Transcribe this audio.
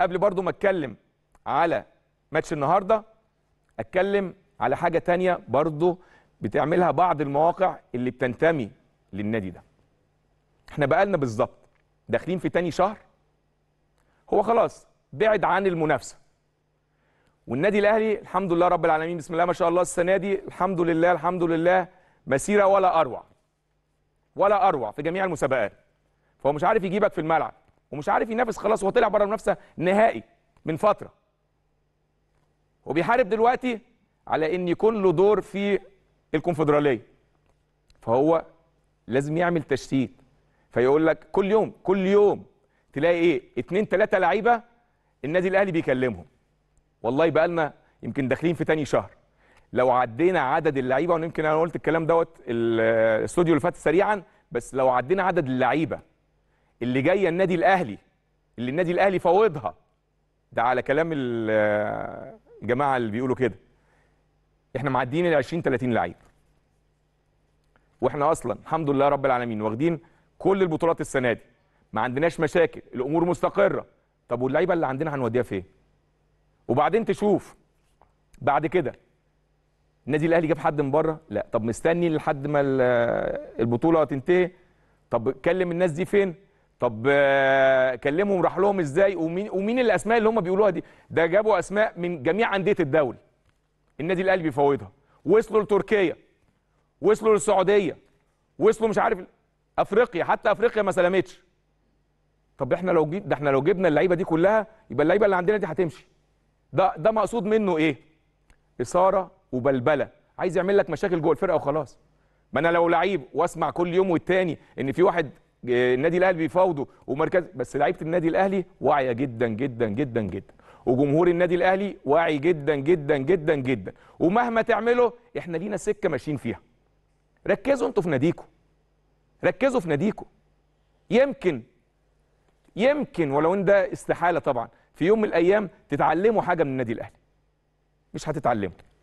قبل برضو ما اتكلم على ماتش النهارده اتكلم على حاجه تانية برضو بتعملها بعض المواقع اللي بتنتمي للنادي ده احنا بقالنا بالظبط داخلين في تاني شهر هو خلاص بعد عن المنافسه والنادي الاهلي الحمد لله رب العالمين بسم الله ما شاء الله السنه دي الحمد لله الحمد لله مسيره ولا اروع ولا اروع في جميع المسابقات فهو مش عارف يجيبك في الملعب ومش عارف ينافس خلاص هو طلع بره المنافسه نهائي من فتره وبيحارب دلوقتي على ان يكون له دور في الكونفدراليه فهو لازم يعمل تشتيت فيقول لك كل يوم كل يوم تلاقي ايه اتنين تلاته لعيبه النادي الاهلي بيكلمهم والله بقى لنا يمكن داخلين في تاني شهر لو عدينا عدد اللعيبه ويمكن انا قلت الكلام دوت الاستوديو اللي فات سريعا بس لو عدينا عدد اللعيبه اللي جايه النادي الاهلي اللي النادي الاهلي فوضها ده على كلام الجماعه اللي بيقولوا كده احنا معديين ال 20 30 لعيب واحنا اصلا الحمد لله رب العالمين واخدين كل البطولات السنه دي ما عندناش مشاكل الامور مستقره طب واللعيبه اللي عندنا هنوديها فين وبعدين تشوف بعد كده النادي الاهلي جاب حد من بره لا طب مستني لحد ما البطوله تنتهي طب كلم الناس دي فين طب آه، كلمهم راح لهم ازاي ومين ومين الاسماء اللي هم بيقولوها دي ده جابوا اسماء من جميع انديه الدوري النادي الاهلي بيفوضها وصلوا لتركيا وصلوا للسعوديه وصلوا مش عارف افريقيا حتى افريقيا ما سلمتش طب احنا لو جيب ده احنا لو جبنا اللعيبه دي كلها يبقى اللعيبه اللي عندنا دي هتمشي ده ده مقصود منه ايه اثاره وبلبله عايز يعمل لك مشاكل جوه الفرقه وخلاص ما انا لو لعيب واسمع كل يوم والتاني ان في واحد النادي الاهلي بيفاوضه ومركز بس لعيبه النادي الاهلي واعيه جدا جدا جدا جدا وجمهور النادي الاهلي واعي جدا جدا جدا جدا ومهما تعمله احنا لينا سكه ماشيين فيها ركزوا انتوا في ناديكم ركزوا في ناديكم يمكن يمكن ولو ان ده استحاله طبعا في يوم من الايام تتعلموا حاجه من النادي الاهلي مش هتتعلموا